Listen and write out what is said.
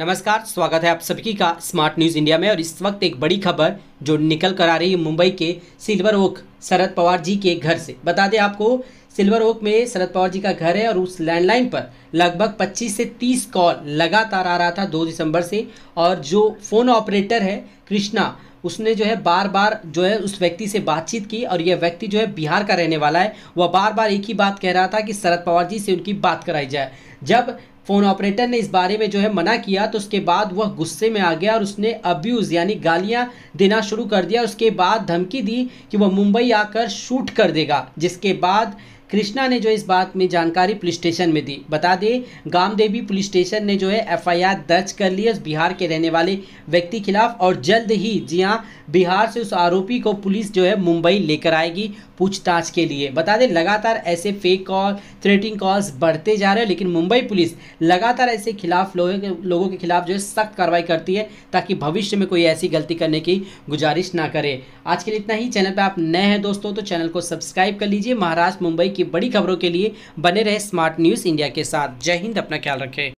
नमस्कार स्वागत है आप सभी का स्मार्ट न्यूज़ इंडिया में और इस वक्त एक बड़ी खबर जो निकल कर आ रही है मुंबई के सिल्वर ओक शरद पवार जी के घर से बता दें आपको सिल्वर ओक में शरद पवार जी का घर है और उस लैंडलाइन पर लगभग 25 से 30 कॉल लगातार आ रहा था 2 दिसंबर से और जो फ़ोन ऑपरेटर है कृष्णा उसने जो है बार बार जो है उस व्यक्ति से बातचीत की और यह व्यक्ति जो है बिहार का रहने वाला है वह बार बार एक ही बात कह रहा था कि शरद पवार जी से उनकी बात कराई जाए जब फ़ोन ऑपरेटर ने इस बारे में जो है मना किया तो उसके बाद वह गुस्से में आ गया और उसने अब्यूज़ यानी गालियाँ देना शुरू कर दिया उसके बाद धमकी दी कि वह मुंबई आकर शूट कर देगा जिसके बाद कृष्णा ने जो इस बात में जानकारी पुलिस स्टेशन में दी बता दें गामदेवी पुलिस स्टेशन ने जो है एफआईआर दर्ज कर ली है बिहार के रहने वाले व्यक्ति खिलाफ और जल्द ही जी हाँ बिहार से उस आरोपी को पुलिस जो है मुंबई लेकर आएगी पूछताछ के लिए बता दें लगातार ऐसे फेक कॉल थ्रेटिंग कॉल्स बढ़ते जा रहे हैं लेकिन मुंबई पुलिस लगातार ऐसे खिलाफ लोगों के लोगों के खिलाफ जो है सख्त कार्रवाई करती है ताकि भविष्य में कोई ऐसी गलती करने की गुजारिश ना करे आज के लिए इतना ही चैनल पर आप नए हैं दोस्तों तो चैनल को सब्सक्राइब कर लीजिए महाराष्ट्र मुंबई की बड़ी खबरों के लिए बने रहे स्मार्ट न्यूज़ इंडिया के साथ जय हिंद अपना ख्याल रखें